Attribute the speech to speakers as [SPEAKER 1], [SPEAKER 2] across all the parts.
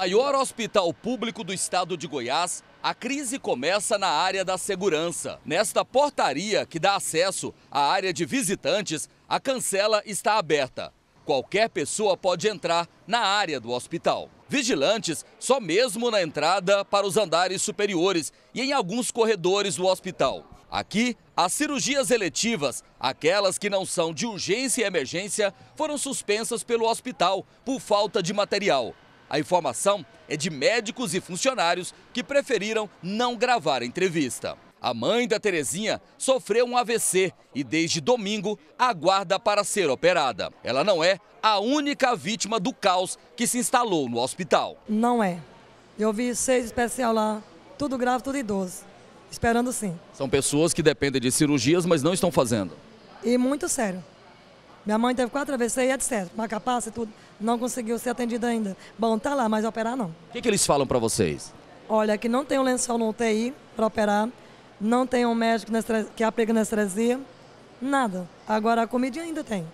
[SPEAKER 1] maior hospital público do estado de Goiás, a crise começa na área da segurança. Nesta portaria que dá acesso à área de visitantes, a cancela está aberta. Qualquer pessoa pode entrar na área do hospital. Vigilantes só mesmo na entrada para os andares superiores e em alguns corredores do hospital. Aqui, as cirurgias eletivas, aquelas que não são de urgência e emergência, foram suspensas pelo hospital por falta de material. A informação é de médicos e funcionários que preferiram não gravar a entrevista. A mãe da Terezinha sofreu um AVC e desde domingo aguarda para ser operada. Ela não é a única vítima do caos que se instalou no hospital. Não é. Eu vi seis especial lá, tudo grave, tudo idoso. Esperando sim. São pessoas que dependem de cirurgias, mas não estão fazendo. E muito sério. Minha mãe teve quatro AVC, etc. Macapá, e tudo, não conseguiu ser atendida ainda. Bom, tá lá, mas operar não. O que, que eles falam para vocês? Olha, que não tem um lençol no UTI para operar, não tem um médico que aplica anestesia, nada. Agora, a comida ainda tem.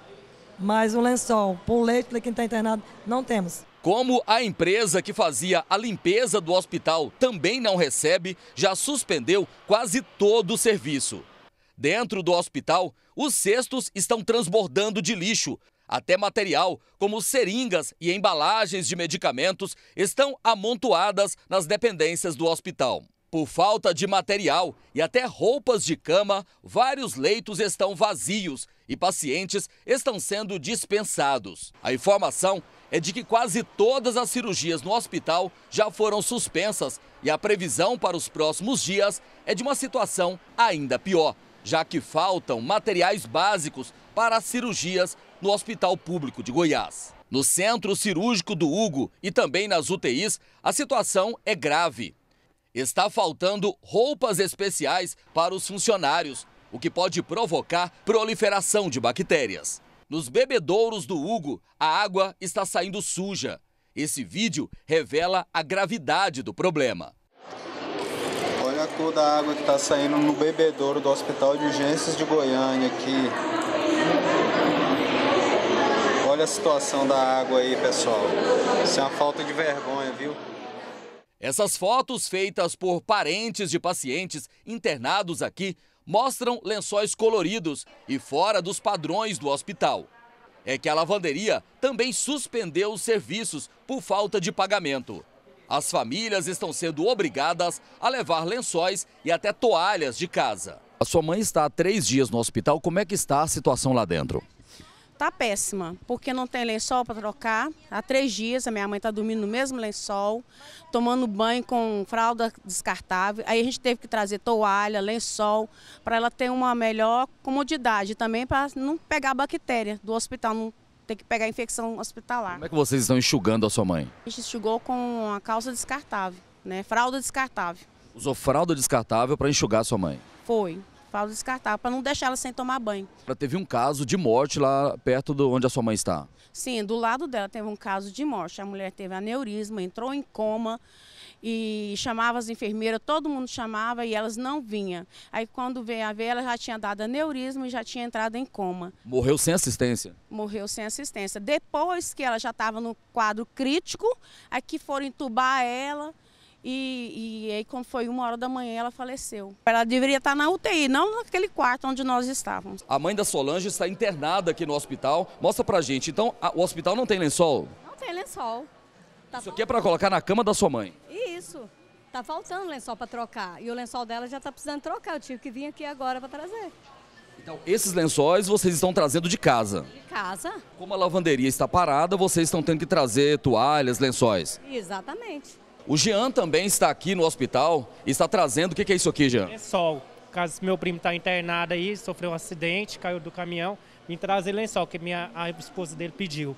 [SPEAKER 1] Mas o um lençol, por leite, para quem está internado, não temos. Como a empresa que fazia a limpeza do hospital também não recebe, já suspendeu quase todo o serviço. Dentro do hospital, os cestos estão transbordando de lixo. Até material, como seringas e embalagens de medicamentos, estão amontoadas nas dependências do hospital. Por falta de material e até roupas de cama, vários leitos estão vazios e pacientes estão sendo dispensados. A informação é de que quase todas as cirurgias no hospital já foram suspensas e a previsão para os próximos dias é de uma situação ainda pior já que faltam materiais básicos para cirurgias no Hospital Público de Goiás. No centro cirúrgico do Hugo e também nas UTIs, a situação é grave. Está faltando roupas especiais para os funcionários, o que pode provocar proliferação de bactérias. Nos bebedouros do Hugo, a água está saindo suja. Esse vídeo revela a gravidade do problema
[SPEAKER 2] toda a água que está saindo no bebedouro do Hospital de Urgências de Goiânia aqui.
[SPEAKER 1] Olha a situação da água aí, pessoal. Isso é uma falta de vergonha, viu? Essas fotos feitas por parentes de pacientes internados aqui mostram lençóis coloridos e fora dos padrões do hospital. É que a lavanderia também suspendeu os serviços por falta de pagamento. As famílias estão sendo obrigadas a levar lençóis e até toalhas de casa. A sua mãe está há três dias no hospital. Como é que está a situação lá dentro?
[SPEAKER 2] Está péssima, porque não tem lençol para trocar. Há três dias a minha mãe está dormindo no mesmo lençol, tomando banho com fralda descartável. Aí a gente teve que trazer toalha, lençol, para ela ter uma melhor comodidade também, para não pegar a bactéria do hospital, não ter que pegar infecção hospitalar. Como é que vocês
[SPEAKER 1] estão enxugando a sua mãe?
[SPEAKER 2] A gente enxugou com a calça descartável, né? Fralda descartável.
[SPEAKER 1] Usou fralda descartável para enxugar a sua mãe?
[SPEAKER 2] Foi, fralda descartável, para não deixar ela sem tomar banho.
[SPEAKER 1] Ela teve um caso de morte lá perto de onde a sua mãe está?
[SPEAKER 2] Sim, do lado dela teve um caso de morte. A mulher teve aneurisma, entrou em coma e chamava as enfermeiras, todo mundo chamava e elas não vinham. Aí quando veio a ver, ela já tinha dado aneurisma e já tinha entrado em coma.
[SPEAKER 1] Morreu sem assistência?
[SPEAKER 2] Morreu sem assistência. Depois que ela já estava no quadro crítico, aqui foram entubar ela. E, e, aí, quando foi uma hora da manhã, ela faleceu. Ela deveria estar tá na UTI, não naquele quarto onde nós estávamos.
[SPEAKER 1] A mãe da Solange está internada aqui no hospital. Mostra pra gente. Então, a, o hospital não tem lençol?
[SPEAKER 2] Não tem lençol. Tá Isso aqui é para
[SPEAKER 1] colocar na cama da sua mãe?
[SPEAKER 2] isso. Tá faltando lençol para trocar. E o lençol dela já tá precisando trocar. Eu tive que vir aqui agora para trazer.
[SPEAKER 1] Então, esses lençóis vocês estão trazendo de casa? De
[SPEAKER 2] casa. Como
[SPEAKER 1] a lavanderia está parada, vocês estão tendo que trazer toalhas, lençóis?
[SPEAKER 2] Exatamente.
[SPEAKER 1] O Jean também está aqui no hospital e está trazendo. O que, é isso aqui, Jean?
[SPEAKER 2] Lençol. É Caso meu primo está internado aí, sofreu um acidente, caiu do caminhão, vim trazer lençol, que minha, a esposa dele pediu.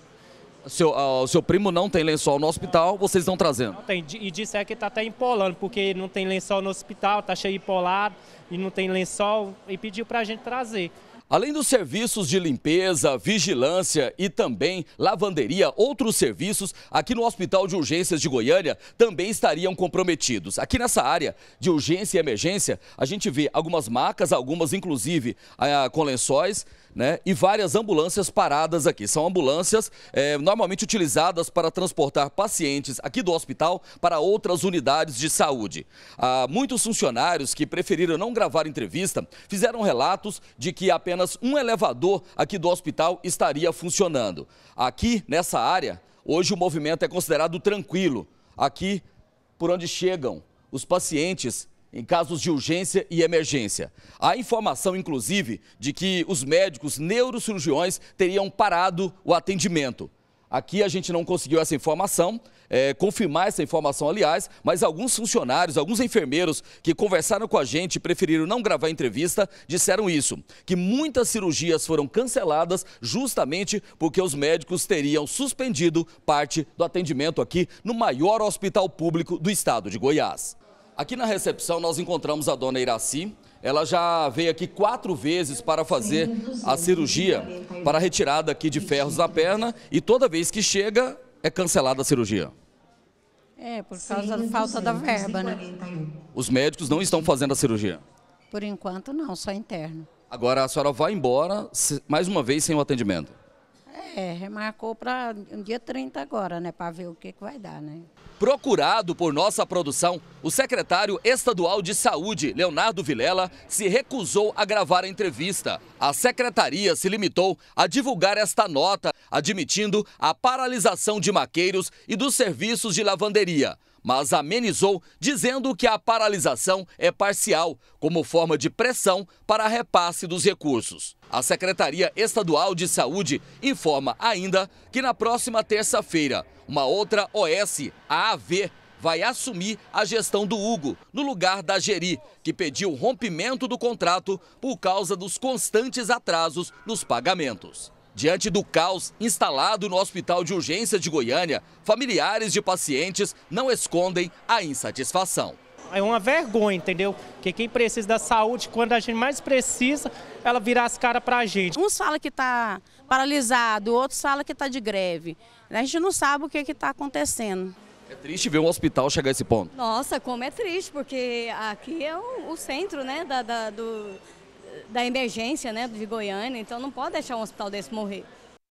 [SPEAKER 1] Seu, uh, seu primo não tem lençol no hospital, vocês estão trazendo? Não
[SPEAKER 2] tem, e disse é que está até empolando, porque não tem lençol no hospital, está cheio de polar e não tem
[SPEAKER 1] lençol, e pediu para a gente trazer. Além dos serviços de limpeza, vigilância e também lavanderia, outros serviços aqui no Hospital de Urgências de Goiânia também estariam comprometidos. Aqui nessa área de urgência e emergência, a gente vê algumas macas, algumas inclusive ah, com lençóis, né? E várias ambulâncias paradas aqui. São ambulâncias é, normalmente utilizadas para transportar pacientes aqui do hospital para outras unidades de saúde. muitos funcionários que preferiram não gravar entrevista fizeram relatos de que apenas um elevador aqui do hospital estaria funcionando. Aqui, nessa área, hoje o movimento é considerado tranquilo. Aqui, por onde chegam os pacientes em casos de urgência e emergência. Há informação, inclusive, de que os médicos neurocirurgiões teriam parado o atendimento. Aqui a gente não conseguiu essa informação, é, confirmar essa informação, aliás, mas alguns funcionários, alguns enfermeiros que conversaram com a gente e preferiram não gravar entrevista, disseram isso: que muitas cirurgias foram canceladas justamente porque os médicos teriam suspendido parte do atendimento aqui no maior hospital público do estado de Goiás. Aqui na recepção nós encontramos a dona Iraci. Ela já veio aqui quatro vezes para fazer a cirurgia para a retirada aqui de ferros na perna e toda vez que chega é cancelada a cirurgia.
[SPEAKER 2] É, por causa da falta da verba, né?
[SPEAKER 1] Os médicos não estão fazendo a cirurgia?
[SPEAKER 2] Por enquanto não, só interno.
[SPEAKER 1] Agora a senhora vai embora mais uma vez sem o atendimento?
[SPEAKER 2] É, é, remarcou para um dia 30 agora, né, para ver o que, que vai dar, né?
[SPEAKER 1] Procurado por nossa produção, o secretário estadual de saúde, Leonardo Vilela, se recusou a gravar a entrevista. A secretaria se limitou a divulgar esta nota, admitindo a paralisação de maqueiros e dos serviços de lavanderia. Mas amenizou dizendo que a paralisação é parcial, como forma de pressão para repasse dos recursos. A Secretaria Estadual de Saúde informa informa ainda que na próxima terça-feira, uma outra OS, a AV, vai assumir a gestão do Hugo, no lugar da Geri, que pediu rompimento do contrato por causa dos constantes atrasos nos pagamentos. Diante do caos instalado no Hospital de Urgência de Goiânia, familiares de pacientes não escondem a insatisfação é uma vergonha, entendeu? Porque quem precisa da
[SPEAKER 2] saúde, quando a gente mais precisa, ela vira as caras para a gente. Uns falam que está paralisado, outros falam que está de greve. A gente não sabe o que está acontecendo.
[SPEAKER 1] É triste ver um hospital chegar a esse ponto.
[SPEAKER 2] Nossa, como é triste, porque aqui é o, o centro né, da,
[SPEAKER 1] da, do, da emergência né, de Goiânia, então não pode deixar um hospital desse morrer.